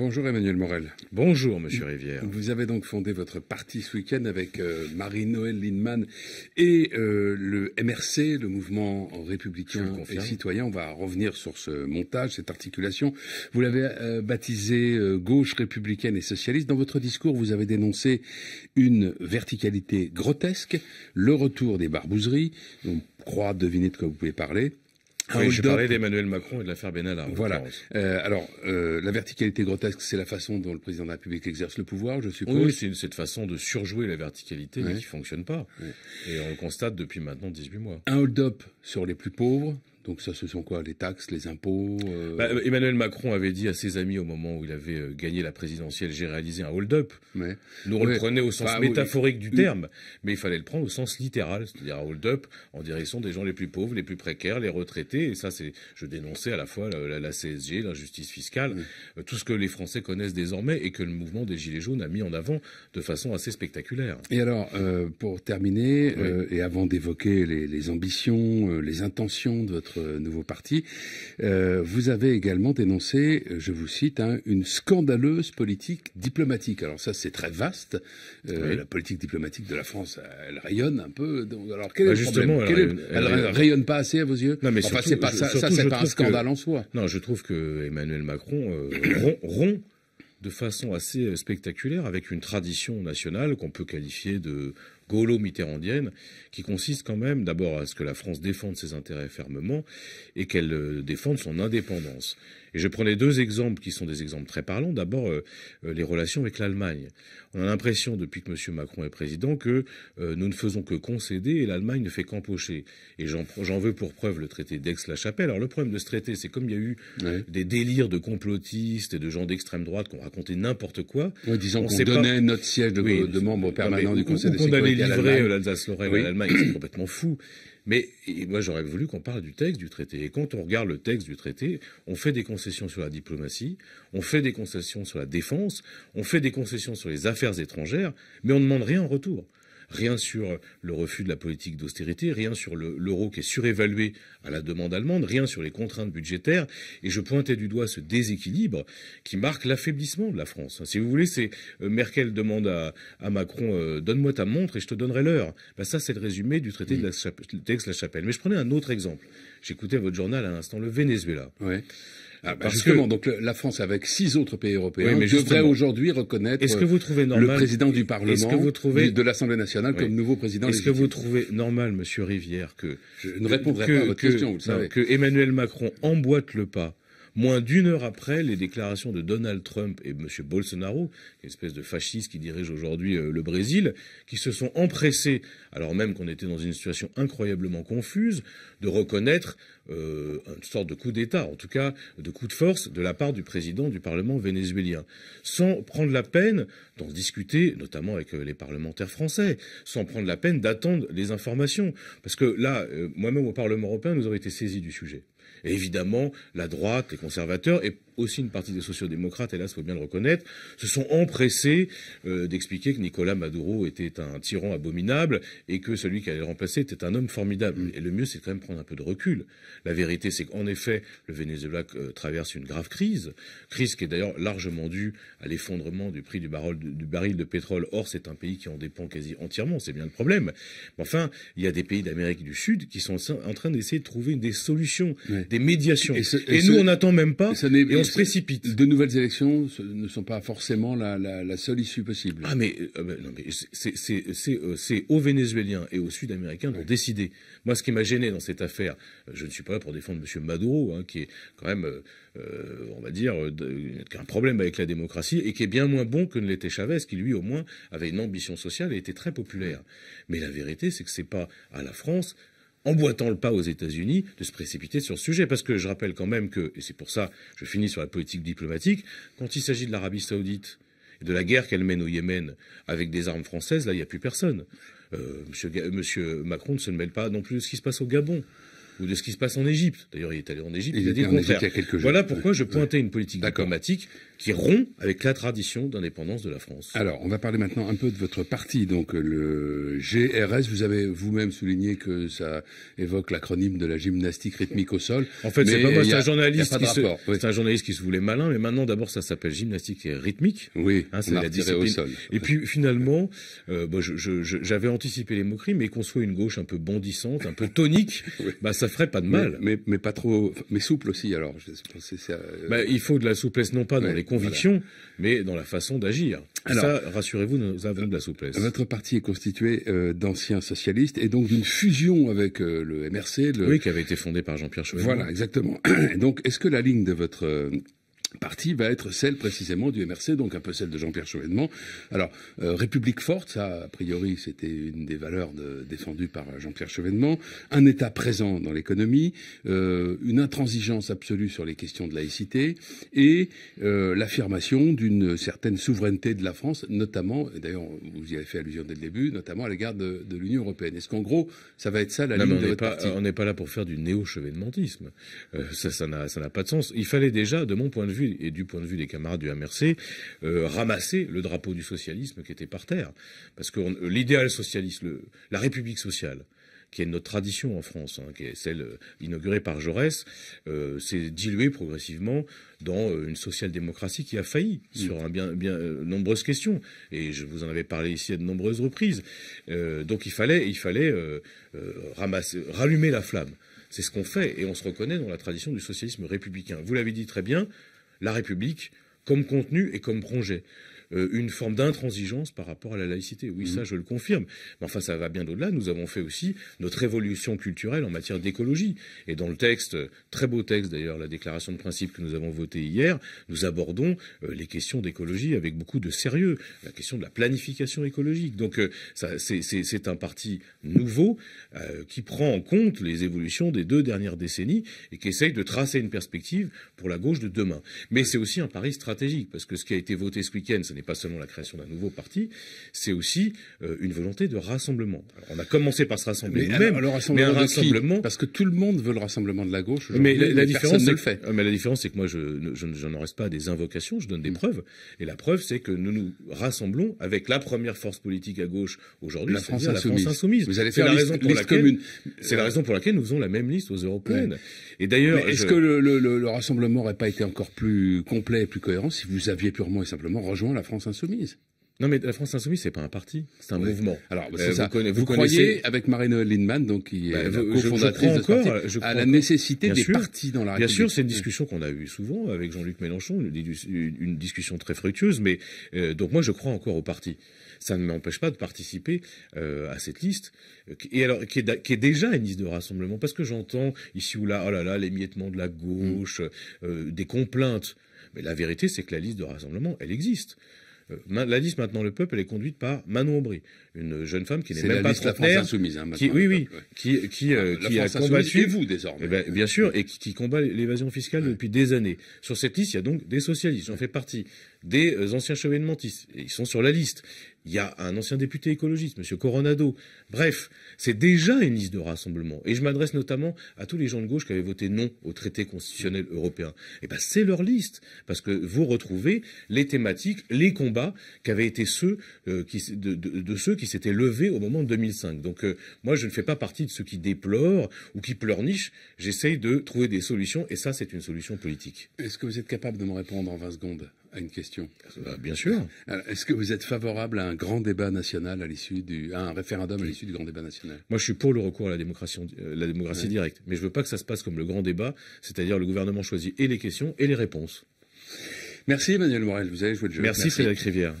Bonjour Emmanuel Morel. Bonjour Monsieur Rivière. Vous avez donc fondé votre parti ce week-end avec euh, Marie-Noël Lindemann et euh, le MRC, le mouvement républicain et citoyen. On va revenir sur ce montage, cette articulation. Vous l'avez euh, baptisé gauche républicaine et socialiste. Dans votre discours, vous avez dénoncé une verticalité grotesque, le retour des barbouzeries. On croit deviner de quoi vous pouvez parler oui, j'ai parlé d'Emmanuel Macron et de l'affaire Benalla. Voilà. Euh, alors, euh, la verticalité grotesque, c'est la façon dont le président de la République exerce le pouvoir, je suppose. Oui, c'est cette façon de surjouer la verticalité qui qui fonctionne pas. Et on le constate depuis maintenant 18 mois. Un hold-up sur les plus pauvres, donc ça, ce sont quoi Les taxes, les impôts euh bah, euh, Emmanuel Macron avait dit à ses amis au moment où il avait euh, gagné la présidentielle, j'ai réalisé un hold-up. Nous, on le prenait au sens bah, métaphorique du terme, mais il fallait le prendre au sens littéral, c'est-à-dire un hold-up en direction des gens les plus pauvres, les plus précaires, les retraités. Et ça, c'est, je dénonçais à la fois la, la CSG, l'injustice fiscale, tout ce que les Français connaissent désormais et que le mouvement des Gilets jaunes a mis en avant de façon assez spectaculaire. Et alors, pour terminer, et avant d'évoquer les ambitions, les intentions de votre euh, nouveau parti. Euh, vous avez également dénoncé, euh, je vous cite, hein, une scandaleuse politique diplomatique. Alors ça, c'est très vaste. La politique diplomatique de la France, elle rayonne un peu. Bah, alors quel est le problème elle, rayonne, rayonne, pas assez à vos yeux Non, mais enfin, pas, ça, c'est pas un scandale en soi. Non, je trouve que Emmanuel Macron euh, rompt de façon assez spectaculaire avec une tradition nationale qu'on peut qualifier de Golo mitterrandienne qui consiste quand même d'abord à ce que la France défende ses intérêts fermement et qu'elle euh, défende son indépendance. Et je prenais deux exemples qui sont des exemples très parlants. D'abord, euh, euh, les relations avec l'Allemagne. On a l'impression, depuis que M. Macron est président, que euh, nous ne faisons que concéder et l'Allemagne ne fait qu'empocher. Et j'en veux pour preuve le traité d'Aix-la-Chapelle. Alors le problème de ce traité, c'est comme il y a eu des délires de complotistes et de gens d'extrême droite qui ont raconté n'importe quoi. en disant qu'on donnait notre siège de, membre permanent du Conseil de sécurité. allait livrer à l'Allemagne, c'est complètement fou. Mais moi, j'aurais voulu qu'on parle du texte du traité. Et quand on regarde le texte du traité, on fait des concessions sur la diplomatie, on fait des concessions sur la défense, on fait des concessions sur les affaires étrangères, mais on ne demande rien en retour rien sur le refus de la politique d'austérité, rien sur l'euro qui est surévalué à la demande allemande, rien sur les contraintes budgétaires. Et je pointais du doigt ce déséquilibre qui marque l'affaiblissement de la France. Si vous voulez, c'est euh, Merkel demande à, Macron euh, donne-moi ta montre et je te donnerai l'heure. Ben, ça, c'est le résumé du traité de d'Aix-la-Chapelle. Mais je prenais un autre exemple. J'écoutais votre journal à l'instant, le Venezuela. Ah ben. parce que donc la France avec six autres pays européens devrait aujourd'hui reconnaître euh, le président du Parlement de l'Assemblée nationale comme nouveau président. Est-ce que vous trouvez normal, Monsieur Rivière, que je ne question, vous savez, que Emmanuel Macron emboîte le pas Moins d'une heure après, les déclarations de Donald Trump et M. Bolsonaro, une espèce de fasciste qui dirige aujourd'hui euh, le Brésil, qui se sont empressés, alors même qu'on était dans une situation incroyablement confuse, de reconnaître euh, une sorte de coup d'État, en tout cas de coup de force, de la part du président du Parlement vénézuélien, sans prendre la peine d'en discuter, notamment avec euh, les parlementaires français, sans prendre la peine d'attendre les informations. Parce que là, moi-même au Parlement européen, nous avons été saisis du sujet évidemment, la droite, les conservateurs et aussi une partie des sociodémocrates, hélas, faut bien le reconnaître, se sont empressés euh, d'expliquer que Nicolas Maduro était un tyran abominable et que celui qui allait le remplacer était un homme formidable. Mm. Et le mieux, c'est quand même prendre un peu de recul. La vérité, c'est qu'en effet, le Venezuela euh, traverse une grave crise, crise qui est d'ailleurs largement due à l'effondrement du prix du, baril de, pétrole. Or, c'est un pays qui en dépend quasi entièrement, c'est bien le problème. enfin, il y a des pays d'Amérique du Sud qui sont en train d'essayer de trouver des solutions des médiations. Et, nous, on n'attend même pas et, on se précipite. De nouvelles élections ne sont pas forcément la, seule issue possible. Ah mais, euh, euh, c'est aux Vénézuéliens et aux Sud-Américains de décider. Moi, ce qui m'a gêné dans cette affaire, euh, je ne suis pas là pour défendre M. Maduro, hein, qui est quand même, on va dire, qui un problème avec la démocratie et qui est bien moins bon que ne l'était Chavez, qui lui, au moins, avait une ambition sociale et était très populaire. Mais la vérité, c'est que ce n'est pas à la France emboîtant le pas aux États-Unis de se précipiter sur ce sujet. Parce que je rappelle quand même que, et c'est pour ça que je finis sur la politique diplomatique, quand il s'agit de l'Arabie saoudite et de la guerre qu'elle mène au Yémen avec des armes françaises, là, il n'y a plus personne. Euh, M. monsieur Macron ne se mêle pas non plus de ce qui se passe au Gabon ou de ce qui se passe en Égypte. D'ailleurs, il est allé en Égypte, il, a dit le contraire. voilà pourquoi je pointais une politique diplomatique qui rompt avec la tradition d'indépendance de la France. Alors, on va parler maintenant un peu de votre parti, donc le GRS. Vous avez vous-même souligné que ça évoque l'acronyme de la gymnastique rythmique au sol. En fait, c'est pas moi, c'est un journaliste qui se, un journaliste qui se voulait malin, mais maintenant, d'abord, ça s'appelle gymnastique rythmique. Oui, hein, c'est la discipline. Au sol. Et puis, finalement, euh, bah, j'avais anticipé les moqueries, mais qu'on soit une gauche un peu bondissante, un peu tonique, bah, ça ferait pas de mal. Mais, pas trop, mais souple aussi alors. Je euh, bah, il faut de la souplesse non pas dans les convictions, mais dans la façon d'agir. Ça, rassurez-vous, nous avons de la souplesse. Votre parti est constitué euh, d'anciens socialistes et donc d'une fusion avec euh, le MRC. Oui, qui avait été fondé par Jean-Pierre Chevènement. Voilà, exactement. donc, est-ce que la ligne de votre partie va être celle précisément du MRC, donc un peu celle de Jean-Pierre Chevènement. Alors, euh, République forte, ça, a priori, c'était une des valeurs défendues par Jean-Pierre Chevènement, un État présent dans l'économie, euh, une intransigeance absolue sur les questions de laïcité et euh, l'affirmation d'une certaine souveraineté de la France, notamment, et d'ailleurs, vous y avez fait allusion dès le début, notamment à l'égard de, l'Union européenne. Est-ce qu'en gros, ça va être ça la ligne on de On n'est pas là pour faire du néo-chevènementisme. ça n'a pas de sens. Il fallait déjà, de mon point de vue, et du point de vue des camarades du MRC, euh, ramasser le drapeau du socialisme qui était par terre. Parce que l'idéal socialiste, la République sociale, qui est notre tradition en France, hein, qui est celle euh, inaugurée par Jaurès, euh, s'est diluée progressivement dans une social-démocratie qui a failli sur de nombreuses questions. Et je vous en avais parlé ici à de nombreuses reprises. donc il fallait, il fallait rallumer la flamme. C'est ce qu'on fait et on se reconnaît dans la tradition du socialisme républicain. Vous l'avez dit très bien, la République comme contenu et comme projet. Euh, une forme d'intransigeance par rapport à la laïcité. Oui, mhm. ça, je le confirme. Mais enfin, ça va bien au-delà. Nous avons fait aussi notre évolution culturelle en matière d'écologie. Et dans le texte, très beau texte d'ailleurs, la déclaration de principe que nous avons votée hier, nous abordons euh, les questions d'écologie avec beaucoup de sérieux. La question de la planification écologique. Donc, euh, c'est un parti nouveau qui prend en compte les évolutions des deux dernières décennies et qui essaye de tracer une perspective pour la gauche de demain. Mais c'est aussi un pari stratégique parce que ce qui a été voté ce week-end, et pas seulement la création d'un nouveau parti, c'est aussi euh, une volonté de rassemblement. on a commencé par se rassembler nous-mêmes, mais un rassemblement... Parce que tout le monde veut le rassemblement de la gauche Mais la, différence, euh, Mais la différence, c'est que moi, je, n'en reste pas à des invocations, je donne des mm. preuves. Et la preuve, c'est que nous nous rassemblons avec la première force politique à gauche aujourd'hui, la, France insoumise. Vous allez faire la raison pour laquelle, C'est la raison pour laquelle nous faisons la même liste aux européennes. Et d'ailleurs... Est-ce que le, rassemblement n'aurait pas été encore plus complet et plus cohérent si vous aviez purement et simplement rejoint la France France insoumise. Non, mais la France Insoumise, c'est pas un parti, c'est un mouvement. Alors, euh, Vous, connaissez... croyez, avec marie Lindman, donc, qui est bah, cofondatrice de à la nécessité des partis dans la République. Bien sûr, c'est une discussion qu'on a eu souvent avec Jean-Luc Mélenchon, une, discussion très fructueuse, mais euh, donc moi, je crois encore au parti. Ça ne m'empêche pas de participer euh, à cette liste, et alors qui est, déjà une liste de rassemblement, parce que j'entends ici ou là, oh là là, l'émiettement de la gauche, des complaintes mais la vérité, c'est que la liste de rassemblement, elle existe. Euh, la liste maintenant le peuple, elle est conduite par Manon Aubry, une jeune femme qui n'est même pas liste la France insoumise, hein, oui, oui, euh, qui, a combattu et vous désormais, eh ben, bien sûr, et qui, combat l'évasion fiscale depuis des années. Sur cette liste, il y a donc des socialistes, On fait partie des euh, anciens chevènementistes. ils sont sur la liste. Il y a un ancien député écologiste, M. Coronado. Bref, c'est déjà une liste de rassemblement. Et je m'adresse notamment à tous les gens de gauche qui avaient voté non au traité constitutionnel européen. Eh bien, c'est leur liste, parce que vous retrouvez les thématiques, les combats qui avaient été ceux euh, qui, de, ceux qui s'étaient levés au moment de 2005. Donc, euh, moi, je ne fais pas partie de ceux qui déplorent ou qui pleurnichent. J'essaye de trouver des solutions, et ça, c'est une solution politique. Est-ce que vous êtes capable de me répondre en 20 secondes à une question bah, Bien sûr. Euh, est-ce que vous êtes favorable à un grand débat national à l'issue du, à un référendum à l'issue du grand débat national Moi, je suis pour le recours à la démocratie, euh, directe, mais je ne veux pas que ça se passe comme le grand débat, c'est-à-dire le gouvernement choisit et les questions et les réponses. Merci Emmanuel Morel, vous avez joué le jeu. Merci, Merci. Frédéric Rivière.